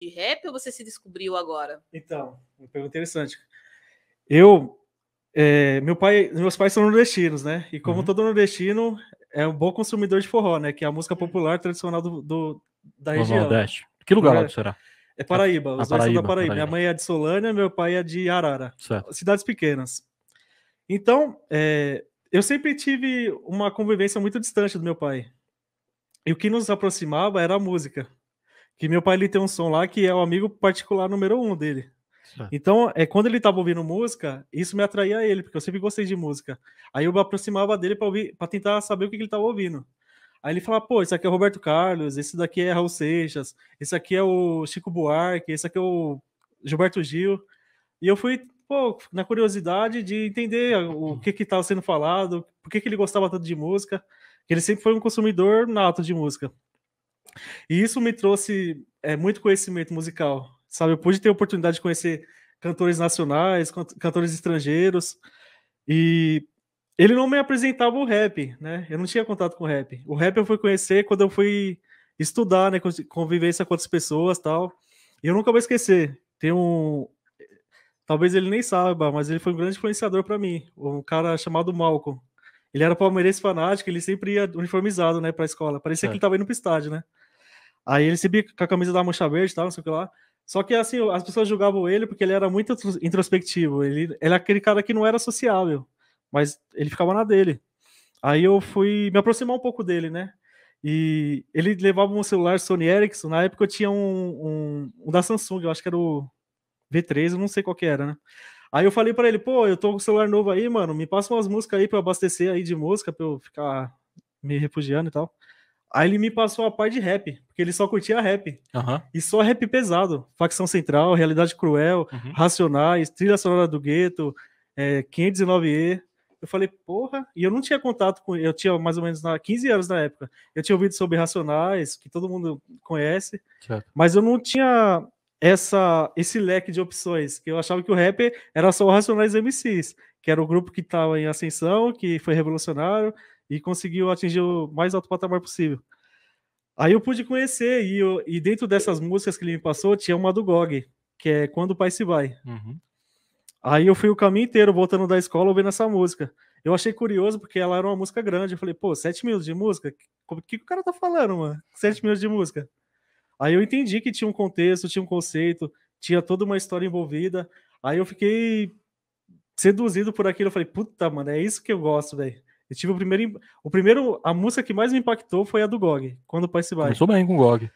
de rap ou você se descobriu agora? Então, uma pergunta interessante. Eu. É, meu pai, meus pais são nordestinos, né? E como uhum. todo nordestino, é um bom consumidor de forró, né? Que é a música uhum. popular tradicional do, do da região. Nordeste. Que lugar lá será? É Paraíba, os a dois Paraíba, são da Paraíba. Paraíba. Minha mãe é de Solânia, meu pai é de Arara. Certo. Cidades pequenas. Então, é, eu sempre tive uma convivência muito distante do meu pai. E o que nos aproximava era a música. Que meu pai ele tem um som lá que é o amigo particular número um dele. Ah. Então, é quando ele estava ouvindo música, isso me atraía a ele, porque eu sempre gostei de música. Aí eu me aproximava dele para ouvir, para tentar saber o que, que ele estava ouvindo. Aí ele falava, pô, esse aqui é o Roberto Carlos, esse daqui é Raul Seixas, esse aqui é o Chico Buarque, esse aqui é o Gilberto Gil. E eu fui, pô, na curiosidade de entender o uhum. que que estava sendo falado, por que, que ele gostava tanto de música, ele sempre foi um consumidor nato de música. E isso me trouxe é, muito conhecimento musical, sabe? Eu pude ter a oportunidade de conhecer cantores nacionais, cantores estrangeiros, e ele não me apresentava o rap, né? Eu não tinha contato com o rap. O rap eu fui conhecer quando eu fui estudar, né? Convivência com outras pessoas tal. E eu nunca vou esquecer. Tem um. Talvez ele nem saiba, mas ele foi um grande influenciador para mim. Um cara chamado Malcolm. Ele era palmeirense fanático, ele sempre ia uniformizado, né, pra escola. Parecia é. que ele tava indo pro estádio, né? Aí ele sempre com a camisa da mancha verde e tal, não sei o que lá. Só que assim, as pessoas julgavam ele porque ele era muito introspectivo. Ele, ele era é aquele cara que não era sociável, mas ele ficava na dele. Aí eu fui me aproximar um pouco dele, né? E ele levava um celular Sony Ericsson. Na época eu tinha um, um, um da Samsung, eu acho que era o V3, eu não sei qual que era, né? Aí eu falei para ele, pô, eu tô com o celular novo aí, mano, me passa umas músicas aí para eu abastecer aí de música, para eu ficar me refugiando e tal. Aí ele me passou a parte de rap, porque ele só curtia rap. Uhum. E só rap pesado. Facção Central, Realidade Cruel, uhum. Racionais, Trilha Sonora do Gueto, é, 509E. Eu falei, porra, e eu não tinha contato com. Eu tinha mais ou menos na, 15 anos na época. Eu tinha ouvido sobre Racionais, que todo mundo conhece, certo. mas eu não tinha essa, esse leque de opções, que eu achava que o rap era só o Racionais MCs, que era o grupo que estava em ascensão, que foi revolucionário e conseguiu atingir o mais alto patamar possível. Aí eu pude conhecer, e, eu, e dentro dessas músicas que ele me passou, tinha uma do GOG, que é Quando o Pai Se Vai. Uhum. Aí eu fui o caminho inteiro voltando da escola ouvindo essa música. Eu achei curioso porque ela era uma música grande. Eu falei, pô, sete minutos de música? O que, que o cara tá falando, mano? Sete minutos de música. Aí eu entendi que tinha um contexto, tinha um conceito, tinha toda uma história envolvida. Aí eu fiquei seduzido por aquilo. Eu falei, puta, mano, é isso que eu gosto, velho. Eu tive o primeiro. O primeiro. A música que mais me impactou foi a do GOG, quando o pai se vai. Começou bem com o GOG.